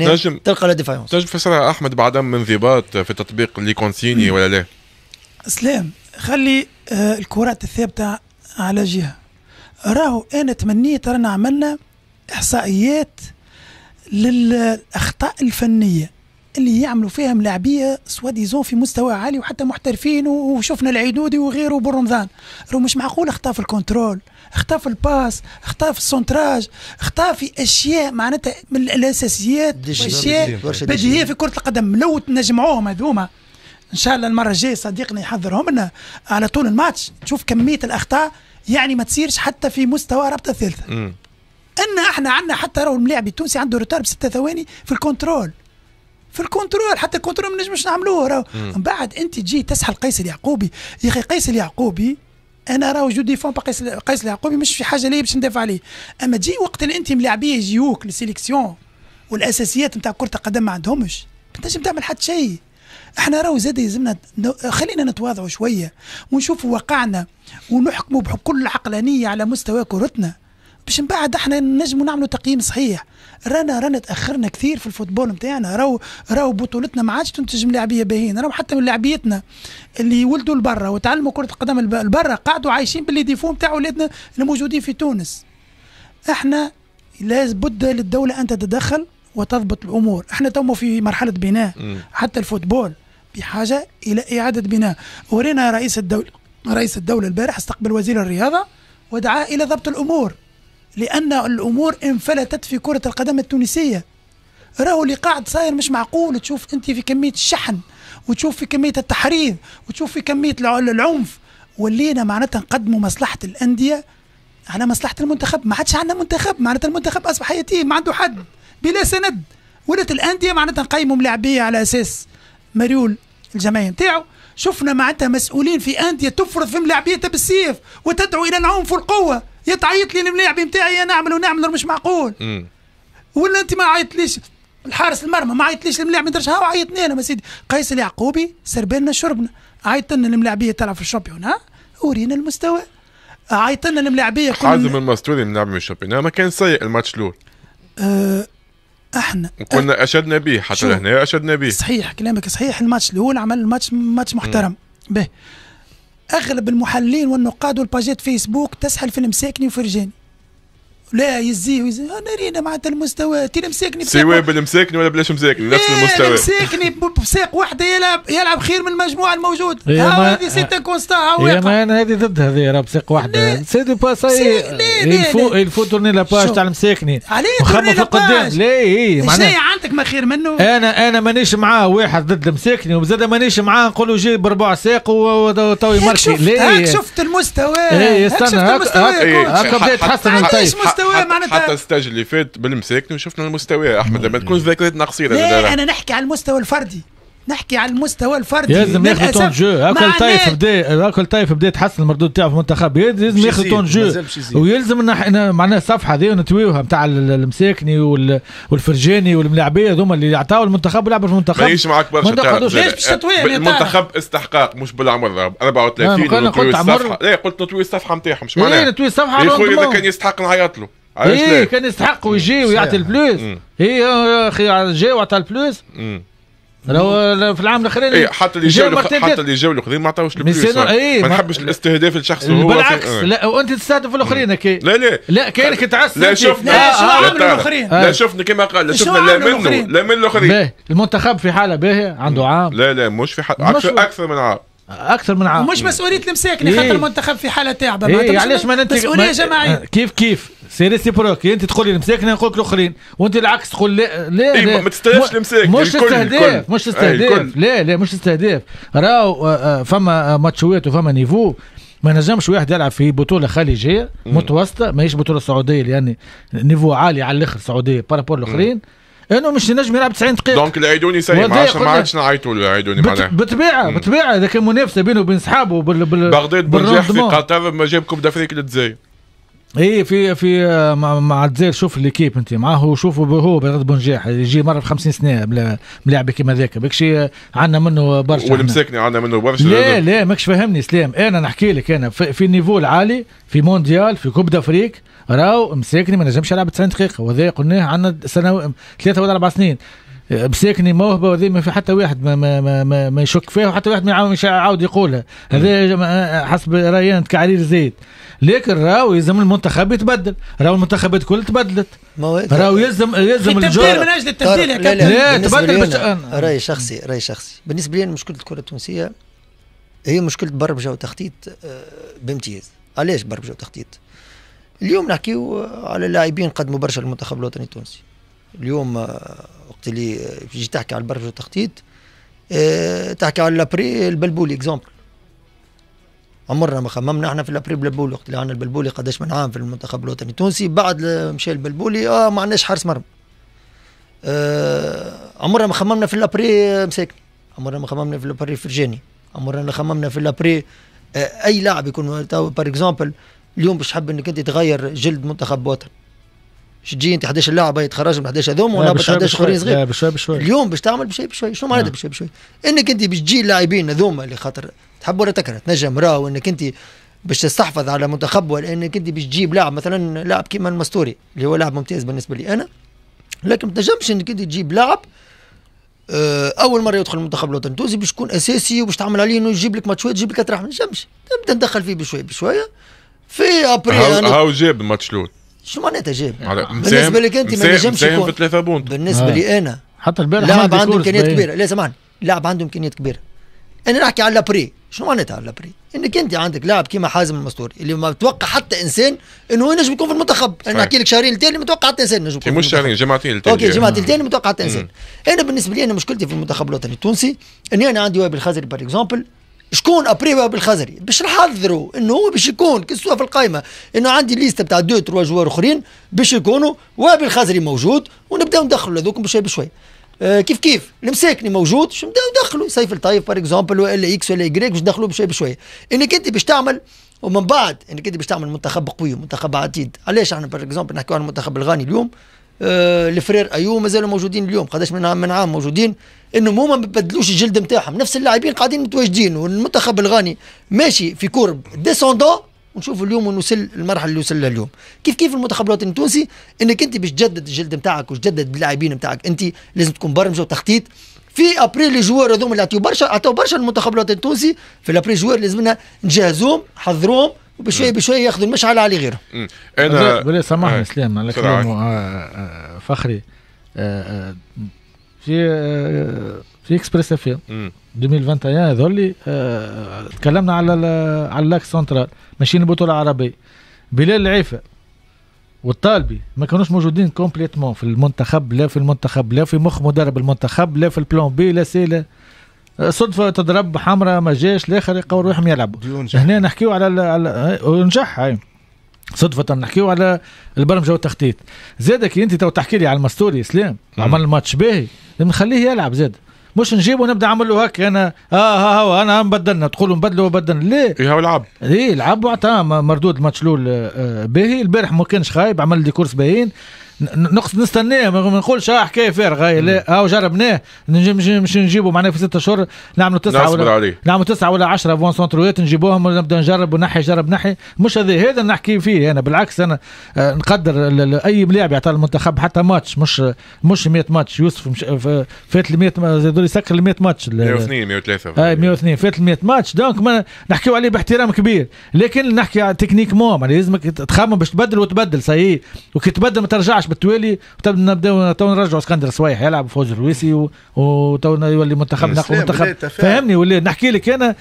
نعم، نجم تلقى لا ديفايونس تنجم تفسرها احمد بعدم انضباط في تطبيق لي كونسيني ولا لا؟ اسلام خلي آه، الكرات الثابته على جهه راهو انا تمنيت رانا عملنا احصائيات للاخطاء الفنيه اللي يعملوا فيها ملاعبيه سوا ديزون في مستوى عالي وحتى محترفين وشفنا العيدودي وغيره برمضان رو مش معقول اختاف في الكنترول اختاف في الباس اختاف في السونتراج اختاف في اشياء معناتها من الاساسيات اشياء بديهيه في كره القدم لو نجمعوهم هذوما ان شاء الله المره الجايه صديقنا يحذرهم لنا على طول الماتش تشوف كميه الاخطاء يعني ما تصيرش حتى في مستوى رابطه الثالثه ان احنا عندنا حتى راهو الملاعب التونسي عنده روتار بستة ثواني في الكنترول في الكنترول حتى الكنترول ما نجمش نعملوه راهو من بعد انت تجي تسحل قيس اليعقوبي يا اخي قيس اليعقوبي انا راهو جو ديفون قيس قيس اليعقوبي مش في حاجه لي باش ندافع عليه اما تجي وقت اللي انت ملاعبيه يجيوك للسيليكسيون والاساسيات نتاع كره القدم ما عندهمش ما تنجم تعمل حتى شيء احنا راهو زاد يلزمنا خلينا نتواضعوا شويه ونشوفوا واقعنا ونحكموا بكل عقلانيه على مستوى كرتنا باش من بعد احنا نجموا نعملوا تقييم صحيح رانا رانا تاخرنا كثير في الفوتبول نتاعنا راهو راهو بطولتنا ما عادش تنتج لاعبيه باهيين راهو حتى من لاعبيتنا اللي ولدوا لبرا وتعلموا كره القدم لبرا قعدوا عايشين باللي ديفو نتاع ولادنا الموجودين في تونس احنا لابد للدوله ان تتدخل وتضبط الامور احنا تو في مرحله بناء حتى الفوتبول بحاجه الى اعاده بناء ورينا رئيس الدوله رئيس الدوله البارح استقبل وزير الرياضه ودعا الى ضبط الامور لأن الأمور انفلتت في كرة القدم التونسية راهو اللي قاعد صاير مش معقول تشوف أنت في كمية الشحن وتشوف في كمية التحريض وتشوف في كمية العنف ولينا معناتها نقدموا مصلحة الأندية على مصلحة المنتخب ما عادش عندنا منتخب معناتها المنتخب أصبح يتيم ما عنده حد بلا سند ولات الأندية معناتها نقيموا ملاعبية على أساس مريول الجمعية نتاعو شفنا معناتها مسؤولين في أندية تفرض في ملاعبيتها بالسيف وتدعو إلى العنف والقوة يا تعيط لي الملاعبين نتاعي انا نعمل ونعمل مش معقول ولا انت ما عيطليش الحارس المرمى ما عيطليش الملاعب درش ها عيطني انا سيدي قيس اليعقوبي سربنا شربنا عيط لنا الملاعبيه تلعب في الشامبيون ها ورينا المستوى عيط لنا الملاعبيه حازم المستوري نلعب من الشامبيون ما كان سيء الماتش الاول أه احنا قلنا اشدنا به حتى هنا اشدنا به صحيح كلامك صحيح الماتش الاول عمل ماتش ماتش محترم به اغلب المحللين والنقاد والباجات فيسبوك تسحل في المساكني وفرجاني لا يزيه ويزيه رينا معناتها المستوى تي مساكني سواء بالمساكني ولا بلاش مساكني نفس المستوى مساكني بساق وحده يلعب يلعب خير من المجموعه الموجود هذه سيتا كونستا هو يا مان هذه ضد هذه راه بساق وحده سي دي با سي الفو الفو تورني لا باج تاع المساكني وخمم في القدام لا اي معناها عندك ما خير منه انا انا مانيش معاه واحد ضد المساكني وزاد مانيش معاه نقول له جيب ربع ساق وتو يمرشي لا شفت المستوى اي استنى هكا بدات تحسن الطيب المستوى معناتها حتى الستاج اللي فات بالمساكن وشفنا المستوى احمد لما تكون ذاكرتنا قصيره لا انا نحكي على المستوى الفردي نحكي على المستوى الفردي لازم ياخذ تون جو اكل طايف بدا اكل طايف بدا يتحسن المردود تاعو في المنتخب لازم ياخذ تون جو ويلزم ان معناها الصفحه هذه نتويوها نتاع المساكني والفرجاني والملاعبيه هذوما اللي عطاو المنتخب ولعبوا في المنتخب ماهيش معاك برشا ما المنتخب استحقاق مش بالعمر 34 نطوي الصفحه لا قلت نطوي الصفحه نتاعهم مش إيه، معناها نطوي الصفحه يا خويا اذا كان يستحق نعيط له ايه كان يستحق ويجي ويعطي البلوس ايه يا اخي جا وعطى البلوس راهو في العام الاخراني إيه حتى اللي جاو حتى اللي جاو الاخرين ما عطاوش البلوس إيه، ما نحبش الاستهداف لشخص هو بالعكس آه. لا وانت تستهدف الاخرين هكا لا لا لا كاينك تعس آه. لا شفنا لا شنو عملوا الاخرين لا شفنا كما قال شفنا لا منه لا من الاخرين المنتخب في حاله باهيه عنده عام لا لا مش في حاله اكثر من عام اكثر من عام مش مسؤوليه المساكن إيه. خاطر المنتخب في حاله تعبه معناتها علاش ما إيه، انت يعني مسؤوليه جماعيه آه، كيف كيف سي بروكي انت تقول لي مساكنه نقول لك الاخرين وانت العكس تقول لا لا, لا. ما تستهدفش المساك مش استهداف مش استهداف إيه، لا لا مش استهداف راهو آه، آه، فما آه، ماتشوات وفما نيفو ما نجمش واحد يلعب في بطوله خليجيه متوسطه ماهيش بطوله سعوديه لان نيفو عالي على الاخر السعوديه بارابور الاخرين انه مش نجم يلعب 90 دقيقه دونك العيدوني سيء ما عادش ما عادش نعيطوا العيدوني معناها بالطبيعه بالطبيعه اذا كان منافسه بينه وبين صحابه بال بال بغداد بنجاح في قطر ما جاب كوب دافريك للجزائر ايه في في آه، مع, مع الجزائر شوف اللي كيف انت معاه وشوفوا هو بغض بنجاح يجي مره في 50 سنه ملاعب كيما ذاك بكش عندنا منه برشا والمساكني عندنا منه برشا لا لا ماكش فاهمني اسلام انا نحكي لك انا في النيفو العالي في مونديال في كوب دافريك راهو مساكني ما نجمش العب 90 دقيقه وهذا قلناه عندنا سنه ثلاثه ولا اربع سنين آه، مساكني موهبه وذي ما في حتى واحد ما ما ما, ما, ما يشك فيها وحتى واحد ما يعاود يقولها هذا آه، حسب رايان كعليل زيد لكن راهو يلزم المنتخب يتبدل راهو المنتخبات كل تبدلت راهو يلزم يلزم التبديل من اجل التبديل يا كابتن لا, لا تبدل باش راي شخصي راي شخصي بالنسبه لي مشكله الكره التونسيه هي مشكله برمجه وتخطيط آه، بامتياز علاش برمجه وتخطيط اليوم نحكيو على اللاعبين قدموا برشا للمنتخب الوطني التونسي اليوم آه، وقت اللي تجي آه، تحكي على البرمجه والتخطيط تحكي على لابري البلبولي اكزومبل عمرنا ما خممنا احنا في لابري بلبولي وقت اللي البلبولي قداش من عام في المنتخب الوطني التونسي بعد مشى البلبولي اه ما عندناش حارس مرمى آه عمرنا ما خممنا في الابري آه، مساكن عمرنا ما خممنا في الابري فرجاني عمرنا خممنا في الابري آه اي لاعب يكون تو اكزومبل اليوم باش تحب انك انت تغير جلد منتخب وطن باش تجي انت 11 لاعب يتخرج من 11 هذوما ولا 11 اخرين صغير بشوي بشوي اليوم باش تعمل بشوي بشوي شنو معناتها نعم. بشوي بشوي انك انت باش تجي اللاعبين هذوما اللي خاطر تحب ولا تكره تنجم راهو انك انت باش تستحفظ على منتخب ولا انك انت باش تجيب لاعب مثلا لاعب كيما المستوري اللي هو لاعب ممتاز بالنسبه لي انا لكن ما تنجمش انك انت تجيب لاعب آه، اول مره يدخل المنتخب الوطني التونسي باش يكون اساسي وباش تعمل عليه انه يجيب لك ماتشات يجيب لك اطراح ما تنجمش تبدا تدخل فيه بشوي بشويه في ابري هاو, هاو جاب ماتش لوت شو معناتها جاب؟ بالنسبه لك انت ما نجمش يكون بونت بالنسبه آه. لي انا حتى البارح لاعب عنده امكانيات كبيره لا سمعني لاعب عنده امكانيات كبيره انا نحكي على لابري شنو معناتها على لابري؟ انك انت عندك لاعب كيما حازم المستوري اللي ما توقع حتى انسان انه نجم يكون في المنتخب انا نحكي لك شهرين التالي متوقع حتى انسان نجم يكون إيه، مش شهرين جماعتين التالي اوكي يعني. جماعتين التالي متوقع حتى انسان انا بالنسبه لي انا مشكلتي في المنتخب الوطني التونسي اني انا عندي وائل الخزري بار اكزومبل شكون ابريوا بالخزري باش نحذروا انه هو باش يكون كسوا في القائمه انه عندي ليست بتاع دو تروا جوار اخرين باش يكونوا وابي الخزري موجود ونبداو ندخلوا هذوك بشوي بشوي آه كيف كيف المساكني موجود باش نبداو ندخلوا سيف الطايف بار اكزومبل ولا اكس ولا يجريك باش ندخلوا بشوي بشوي انك انت باش تعمل ومن بعد انك انت باش تعمل منتخب قوي ومنتخب عتيد علاش احنا بار اكزومبل نحكيو عن المنتخب الغاني اليوم آه الفرير ايوه مازالوا موجودين اليوم قداش من عام من عام موجودين انهم هما ما بدلوش الجلد نتاعهم نفس اللاعبين قاعدين متواجدين والمنتخب الغاني ماشي في كورب ديسوندو ونشوف اليوم ونوصل المرحله اللي وصلنا اليوم كيف كيف المنتخب الوطني التونسي انك انت باش تجدد الجلد نتاعك وتجدد اللاعبين نتاعك انت لازم تكون برمجه وتخطيط في ابري لي جوار هذوما اللي عطيو برشا عطاو برشا المنتخب الوطني التونسي في لابري جوار لازمنا نجهزوهم نحضروهم وبشويه بشويه ياخذوا المشعل على غيره. انا سامحني سلام على كلام فخري آه، آه، في آه، آه، في اكسبريس اف ام 2021 هذول اللي آه، تكلمنا على على اللاك سنترال ماشيين البطوله العربيه بلال العيفه والطالبي ما كانوش موجودين كومبليتمون في المنتخب لا في المنتخب لا في مخ مدرب المنتخب لا في البلان بي لا سي لا صدفه تضرب حمراء ما جاش الاخر يقول روحهم يلعبوا هنا نحكيو على, على ونجح صدفة نحكيو على البرمجة والتخطيط زاد كي انت تو تحكي لي على المستوري اسلام نعم. عمل ماتش باهي نخليه يلعب زاد مش نجيبه نبدا نعمل له هكا انا اه ها هو انا بدلنا تقولوا نبدلوا بدلنا ليه؟ إيه، هو لعب ايه لعب وعطاه مردود الماتش الاول باهي آه، البارح ما كانش خايب عمل لي كورس باين نقصد نستناه ما نقولش اه حكايه فارغه لا اه جربناه مش نجيبه معناها في ستة اشهر نعملوا تسعه ولا نعملوا تسعه ولا 10 فون سونترويات نجيبوهم ونبدا نجرب ونحي جرب نحي مش هذا هذا نحكي فيه انا بالعكس انا آه، نقدر اي ملاعب يعطى المنتخب حتى ماتش مش مش 100 ماتش يوسف فات ال 100 زادوا يسكر ال 100 ماتش 102 103 اي 102 فات ال 100 ماتش دونك نحكيو عليه باحترام كبير لكن نحكي تكنيك مو يعني لازمك تخمم باش تبدل وتبدل سي وكي تبدل ما ترجعش بالتوالي نبداو تو نرجعوا اسكندر صويح يلعب فوز الرويسي وتو يولي منتخب نقل منتخب فهمني ولا نحكي لك انا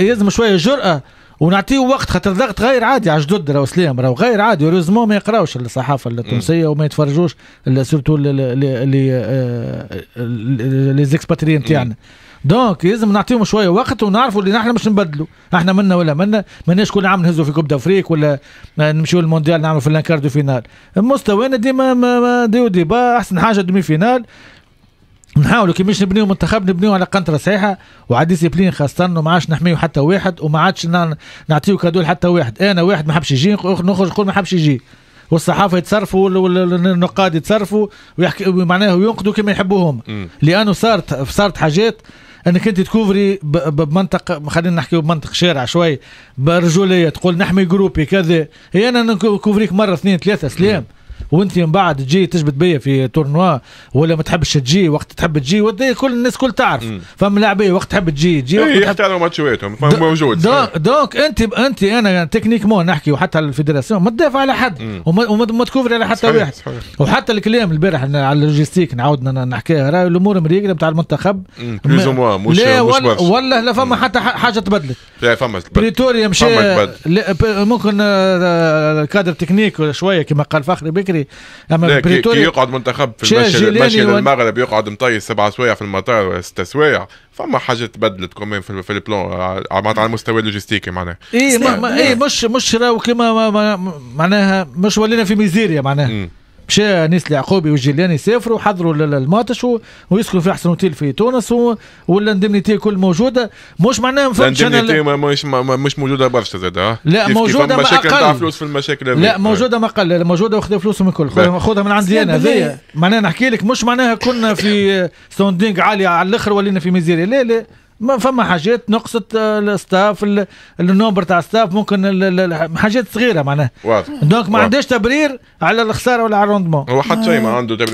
يلزم شويه جرأه ونعطيه وقت خاطر الضغط غير عادي على جدد راهو سلام راهو غير عادي وريزمون ما يقراوش الصحافه التونسيه وما يتفرجوش سورتو لي زيكسباتريين تاعنا يعني. دونك لازم نعطيهم شويه وقت ونعرفوا اللي نحن مش نبدلوا احنا منا ولا منا ماناش كل عام نهزوا في كوب دافريك ولا آه، نمشيو للمونديال نعملوا في لانكار دو فينال مستوانا ديما دي ودي احسن حاجه دمي فينال نحاولوا كي مش نبنيو منتخب نبنيو على قنطره صحيحه وعلى ديسيبلين خاصه وما عادش نحميو حتى واحد وما عادش نعطيو كادول حتى واحد انا واحد ما حبش يجي نخرج نقول ما حبش يجي والصحافه يتصرفوا والنقاد يتصرفوا ويحكي معناه ينقدوا كما يحبوهم لانه صارت صارت حاجات انك انت تكوفري بمنطق خلينا نحكي بمنطق شارع شوي برجوليه تقول نحمي جروبي كذا هي انا نكوفريك مره اثنين ثلاثه سلام وانت من بعد تجي تجبد بيا في تورنوا ولا ما تحبش تجي وقت تحب تجي كل الناس كل تعرف فما لاعبيه وقت تحب تجي تجي وقت إيه، تحب يختاروا ماتشواتهم موجود إيه. دونك, انت انت انا تكنيك مون نحكي وحتى على الفيدراسيون ما تدافع على حد وما, وما تكوفر على حتى واحد وحتى الكلام البارح على اللوجيستيك نعاود نحكيها راه الامور مريقله بتاع المنتخب موا مش لا ولا, ولا لا فما حتى حاجه تبدلت لا فما بريتوريا مشى ممكن الكادر آه، آه، تكنيك شويه كما قال فخري بك بكري اما بريتوريا يقعد منتخب في المشي, المشي للمغرب يقعد مطيس سبع سوايع في المطار ست سوايع فما حاجه تبدلت كمان في, في البلون على المستوى اللوجستيكي معناها اي ما, ما اي إيه. مش مش راهو كيما معناها مش ولينا في ميزيريا معناها مشى انيس اليعقوبي والجيلاني يسافروا وحضروا الماتش ويسكنوا في احسن اوتيل في تونس والاندمنيتي كل موجوده مش معناها فهمتش انا مش مش موجوده برشا زاد لا موجوده ما اقل فلوس في المشاكل لا موجوده ما اقل موجوده واخذ فلوسهم الكل خذها من عندي انا هذايا معناها نحكي لك مش معناها كنا في ستوندينغ عاليه على الاخر ولينا في ميزيريا لا لا ما فما حاجات نقصت آه، الستاف النومبر تاع الستاف ممكن حاجات صغيره معناها دونك ما عندهاش تبرير على الخساره ولا على الروندمون هو حتى ما عنده تبرير